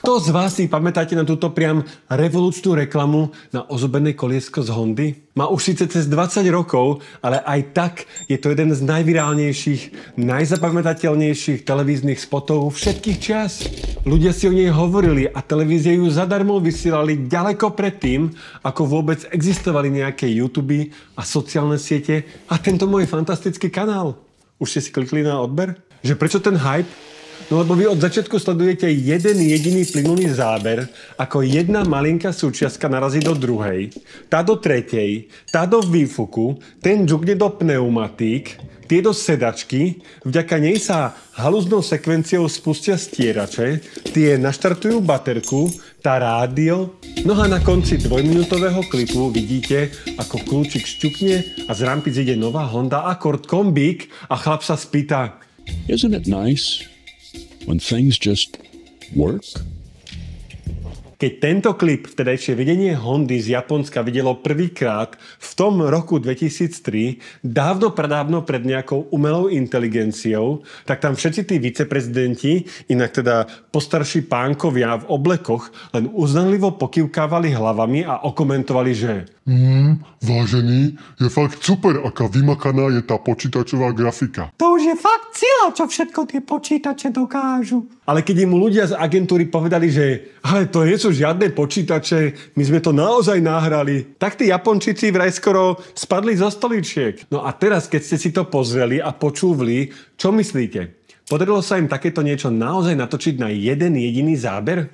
Kto z vás si pamätáte na túto priam revolučnú reklamu na ozubené koliesko z Hondy? Má už síce cez 20 rokov, ale aj tak je to jeden z najvirálnejších, najzapamätateľnejších televíznych spotov všetkých čas. Ľudia si o nej hovorili a televízie ju zadarmo vysielali ďaleko predtým, ako vôbec existovali nejaké YouTube a sociálne siete a tento môj fantastický kanál. Už ste si klikli na odber? Že prečo ten hype No lebo vy od začiatku sledujete jeden jediný plynulý záber, ako jedna malinká súčiastka narazí do druhej, tá do tretej, tá do výfuku, ten džukne do pneumatík, tie do sedačky, vďaka nej sa halúznou sekvenciou spustia stierače, tie naštartujú baterku, tá rádio. No a na konci dvojminútového klipu vidíte, ako kľúčik šťukne a z rampy zide nová Honda Accord kombík a chlap sa spýta Isn't it nice when things just work Keď tento klip vtedajšie vedenie Hondy z Japonska videlo prvýkrát v tom roku 2003, dávno pradávno pred nejakou umelou inteligenciou, tak tam všetci tí viceprezidenti, inak teda postarší pánkovia v oblekoch, len uznanlivo pokývkávali hlavami a okomentovali, že Mm, vážený, je fakt super, aká vymakaná je tá počítačová grafika. To už je fakt sila, čo všetko tie počítače dokážu. Ale keď im ľudia z agentúry povedali, že ale to je sú žiadne počítače, my sme to naozaj nahrali. Tak tí Japončici vraj skoro spadli zo stoličiek. No a teraz, keď ste si to pozreli a počúvli, čo myslíte? Podarilo sa im takéto niečo naozaj natočiť na jeden jediný záber?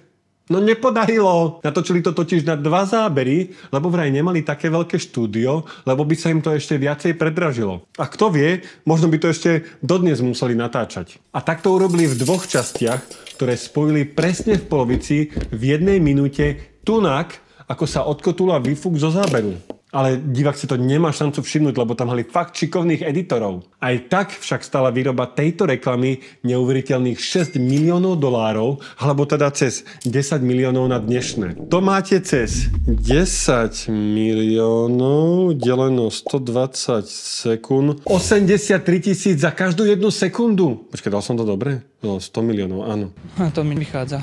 No nepodarilo. Natočili to totiž na dva zábery, lebo vraj nemali také veľké štúdio, lebo by sa im to ešte viacej predražilo. A kto vie, možno by to ešte dodnes museli natáčať. A tak to urobili v dvoch častiach, ktoré spojili presne v polovici v jednej minúte tunak, ako sa odkotula výfuk zo záberu ale divák si to nemá šancu všimnúť, lebo tam mali fakt šikovných editorov. Aj tak však stala výroba tejto reklamy neuveriteľných 6 miliónov dolárov, alebo teda cez 10 miliónov na dnešné. To máte cez 10 miliónov deleno 120 sekúnd, 83 tisíc za každú jednu sekundu. Počkaj, dal som to dobre? No, 100 miliónov, áno. A to mi vychádza.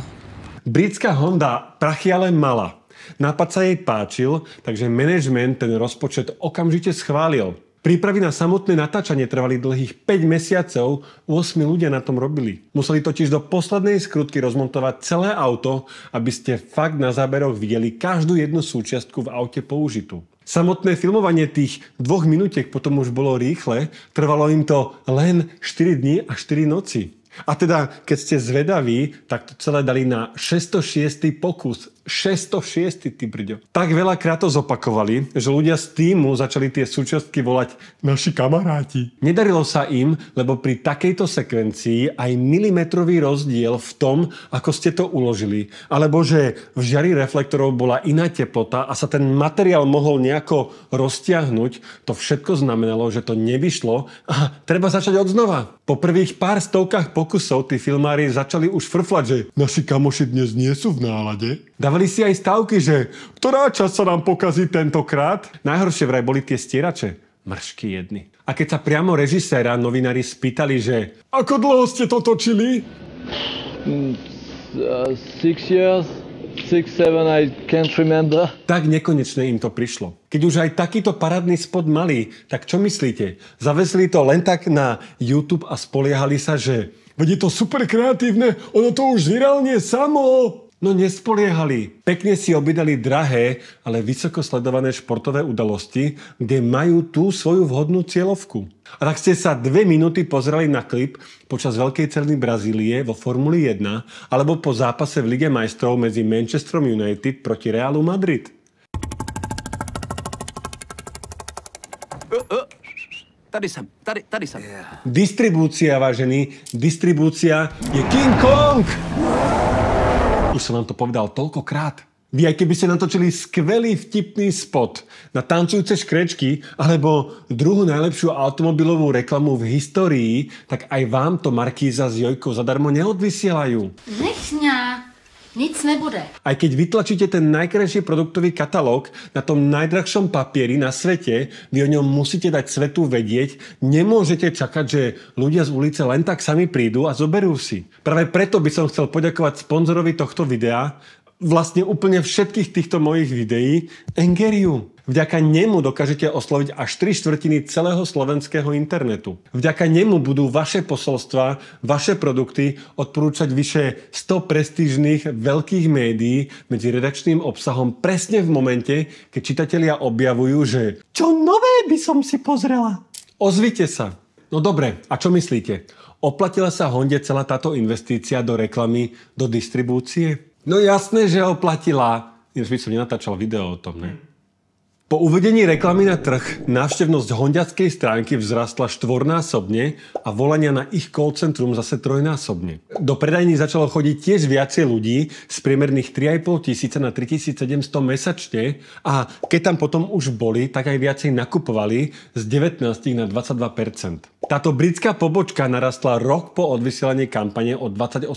Britská Honda prachy ale mala. Nápad sa jej páčil, takže management ten rozpočet okamžite schválil. Prípravy na samotné natáčanie trvali dlhých 5 mesiacov, 8 ľudia na tom robili. Museli totiž do poslednej skrutky rozmontovať celé auto, aby ste fakt na záberoch videli každú jednu súčiastku v aute použitú. Samotné filmovanie tých dvoch minútek potom už bolo rýchle, trvalo im to len 4 dní a 4 noci. A teda, keď ste zvedaví, tak to celé dali na 606. pokus 606. ty prídel. Tak veľakrát to zopakovali, že ľudia z týmu začali tie súčiastky volať naši kamaráti. Nedarilo sa im, lebo pri takejto sekvencii aj milimetrový rozdiel v tom, ako ste to uložili, alebo že v žiari reflektorov bola iná teplota a sa ten materiál mohol nejako roztiahnuť, to všetko znamenalo, že to nevyšlo a treba začať od znova. Po prvých pár stovkách pokusov tí filmári začali už frflať, že naši kamoši dnes nie sú v nálade. Dávali si aj stavky, že ktorá čas sa nám pokazí tentokrát? Najhoršie vraj boli tie stierače. Mršky jedny. A keď sa priamo režiséra novinári spýtali, že ako dlho ste to točili? Mm, uh, six years. 6, 7, I can't remember. Tak nekonečne im to prišlo. Keď už aj takýto parádny spod mali, tak čo myslíte? Zavesli to len tak na YouTube a spoliehali sa, že veď je to super kreatívne, ono to už virálne samo. No nespoliehali. Pekne si objednali drahé, ale vysoko sledované športové udalosti, kde majú tú svoju vhodnú cieľovku. A tak ste sa dve minúty pozreli na klip počas veľkej ceny Brazílie vo Formuli 1 alebo po zápase v Lige majstrov medzi Manchesterom United proti Realu Madrid. Tady som, tady, tady som. Yeah. Distribúcia, vážený, distribúcia je King Kong! Už som vám to povedal toľkokrát. Vy aj keby ste natočili skvelý vtipný spot na tancujúce škrečky alebo druhú najlepšiu automobilovú reklamu v histórii, tak aj vám to Markíza s Jojkou zadarmo neodvysielajú. Nechňa, Nic nebude. Aj keď vytlačíte ten najkrajší produktový katalóg na tom najdrahšom papieri na svete, vy o ňom musíte dať svetu vedieť. Nemôžete čakať, že ľudia z ulice len tak sami prídu a zoberú si. Práve preto by som chcel poďakovať sponzorovi tohto videa, vlastne úplne všetkých týchto mojich videí, Engeriu. Vďaka nemu dokážete osloviť až 3 štvrtiny celého slovenského internetu. Vďaka nemu budú vaše posolstva, vaše produkty odporúčať vyše 100 prestížnych veľkých médií medzi redakčným obsahom presne v momente, keď čitatelia objavujú, že čo nové by som si pozrela. Ozvite sa. No dobre, a čo myslíte? Oplatila sa Honde celá táto investícia do reklamy, do distribúcie? No jasné, že oplatila. Ináč by som nenatáčal video o tom, ne? Po uvedení reklamy na trh návštevnosť honďackej stránky vzrastla štvornásobne a volania na ich call centrum zase trojnásobne. Do predajní začalo chodiť tiež viacej ľudí z priemerných 3,5 tisíca na 3700 mesačne a keď tam potom už boli, tak aj viacej nakupovali z 19 na 22 Táto britská pobočka narastla rok po odvysielaní kampane o 28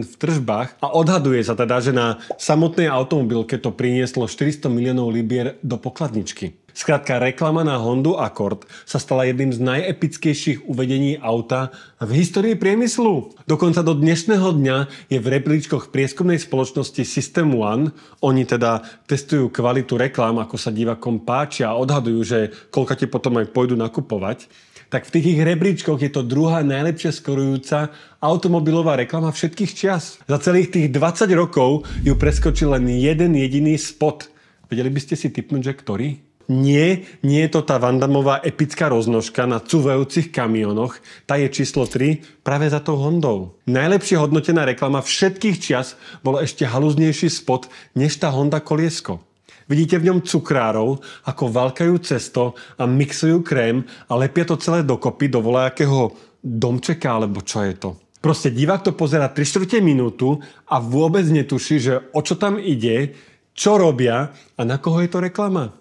v tržbách a odhaduje sa teda, že na samotnej automobilke to prinieslo 400 miliónov libier do pokladní chladničky. Skrátka, reklama na Hondu Accord sa stala jedným z najepickejších uvedení auta v histórii priemyslu. Dokonca do dnešného dňa je v repličkoch prieskumnej spoločnosti System One. Oni teda testujú kvalitu reklám, ako sa divakom páčia a odhadujú, že koľka ti potom aj pôjdu nakupovať tak v tých ich rebríčkoch je to druhá najlepšie skorujúca automobilová reklama všetkých čias. Za celých tých 20 rokov ju preskočil len jeden jediný spot – Vedeli by ste si typnúť, že ktorý? Nie, nie je to tá Vandamová epická roznožka na cuvajúcich kamionoch, tá je číslo 3 práve za tou Hondou. Najlepšie hodnotená reklama všetkých čias bol ešte halúznejší spot než tá Honda Koliesko. Vidíte v ňom cukrárov, ako valkajú cesto a mixujú krém a lepia to celé dokopy do voľajakého domčeka alebo čo je to. Proste divák to pozera 3 čtvrte minútu a vôbec netuší, že o čo tam ide, čo robia a na koho je to reklama.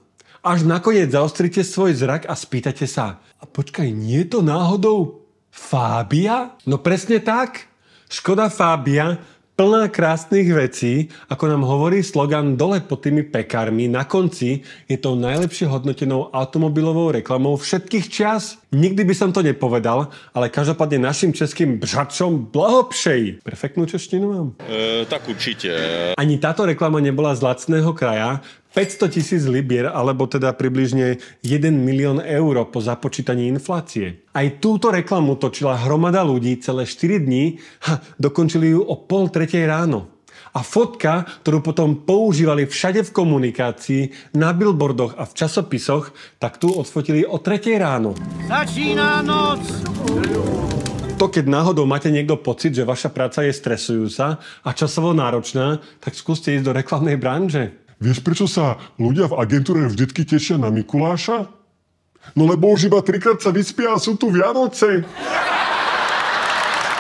Až nakoniec zaostrite svoj zrak a spýtate sa, a počkaj, nie je to náhodou Fábia? No presne tak. Škoda Fábia plná krásnych vecí, ako nám hovorí slogan dole pod tými pekármi, na konci je to najlepšie hodnotenou automobilovou reklamou všetkých čas. Nikdy by som to nepovedal, ale každopádne našim českým břačom blahopšej. Perfektnú češtinu mám? E, tak určite. Ani táto reklama nebola z lacného kraja, 500 tisíc libier, alebo teda približne 1 milión eur po započítaní inflácie. Aj túto reklamu točila hromada ľudí celé 4 dní, ha, dokončili ju o pol tretej ráno. A fotka, ktorú potom používali všade v komunikácii, na billboardoch a v časopisoch, tak tu odfotili o tretej ráno. Začína noc! To, keď náhodou máte niekto pocit, že vaša práca je stresujúca a časovo náročná, tak skúste ísť do reklamnej branže. Vieš, prečo sa ľudia v agentúre vždycky tešia na Mikuláša? No lebo už iba trikrát sa vyspia a sú tu Vianoce.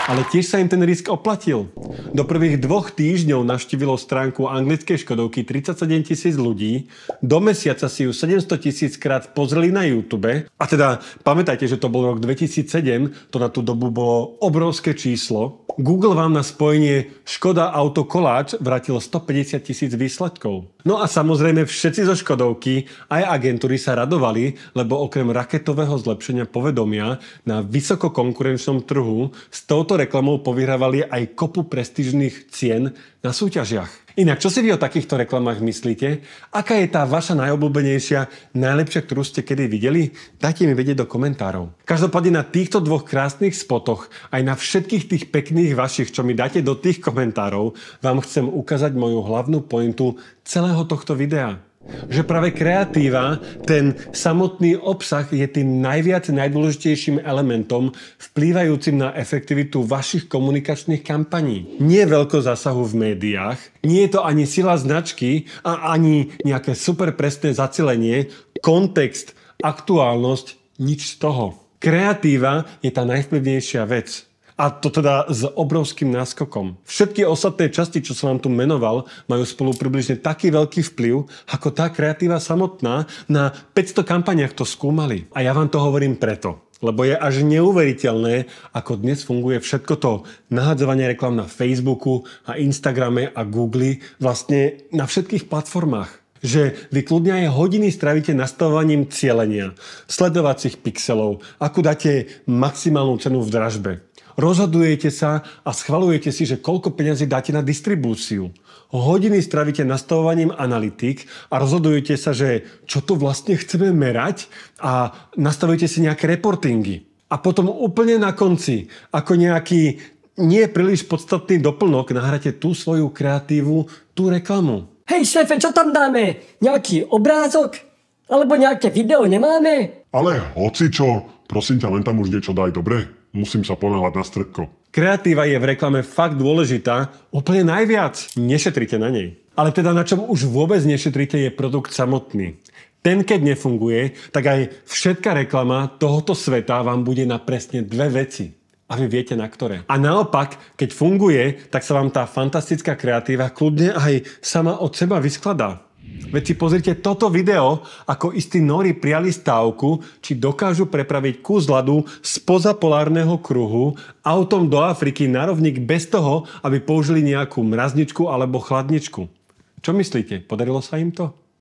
Ale tiež sa im ten risk oplatil. Do prvých dvoch týždňov navštívilo stránku anglickej Škodovky 37 tisíc ľudí, do mesiaca si ju 700 tisíc krát pozreli na YouTube, a teda pamätajte, že to bol rok 2007, to na tú dobu bolo obrovské číslo, Google vám na spojenie Škoda Auto Koláč vrátil 150 tisíc výsledkov. No a samozrejme všetci zo Škodovky, aj agentúry sa radovali, lebo okrem raketového zlepšenia povedomia na vysokokonkurenčnom trhu s touto reklamou povyhrávali aj kopu prestížnych cien na súťažiach. Inak, čo si vy o takýchto reklamách myslíte? Aká je tá vaša najobľúbenejšia, najlepšia, ktorú ste kedy videli? Dajte mi vedieť do komentárov. Každopádne na týchto dvoch krásnych spotoch, aj na všetkých tých pekných vašich, čo mi dáte do tých komentárov, vám chcem ukázať moju hlavnú pointu celého tohto videa. Že práve kreatíva, ten samotný obsah je tým najviac najdôležitejším elementom vplývajúcim na efektivitu vašich komunikačných kampaní. Nie veľko zásahu v médiách, nie je to ani sila značky a ani nejaké super presné zacelenie, kontext, aktuálnosť, nič z toho. Kreatíva je tá najvplyvnejšia vec. A to teda s obrovským náskokom. Všetky ostatné časti, čo som vám tu menoval, majú spolu približne taký veľký vplyv, ako tá kreatíva samotná na 500 kampaniach to skúmali. A ja vám to hovorím preto, lebo je až neuveriteľné, ako dnes funguje všetko to nahadzovanie reklam na Facebooku a Instagrame a Google, vlastne na všetkých platformách že vy kľudne aj hodiny stravíte nastavovaním cielenia, sledovacích pixelov, ako dáte maximálnu cenu v dražbe rozhodujete sa a schvalujete si, že koľko peňazí dáte na distribúciu. Hodiny stravíte nastavovaním analytik a rozhodujete sa, že čo to vlastne chceme merať a nastavujete si nejaké reportingy. A potom úplne na konci, ako nejaký nie príliš podstatný doplnok, nahráte tú svoju kreatívu, tú reklamu. Hej šéfe, čo tam dáme? Nejaký obrázok? Alebo nejaké video nemáme? Ale hoci čo, prosím ťa, len tam už niečo daj, dobre? musím sa ponáhľať na stredko. Kreatíva je v reklame fakt dôležitá, úplne najviac. Nešetrite na nej. Ale teda na čom už vôbec nešetrite je produkt samotný. Ten, keď nefunguje, tak aj všetká reklama tohoto sveta vám bude na presne dve veci. A vy viete na ktoré. A naopak, keď funguje, tak sa vám tá fantastická kreatíva kľudne aj sama od seba vyskladá. Veď si pozrite toto video, ako istí nori prijali stávku, či dokážu prepraviť kus ľadu spoza polárneho kruhu autom do Afriky na rovník bez toho, aby použili nejakú mrazničku alebo chladničku. Čo myslíte? Podarilo sa im to?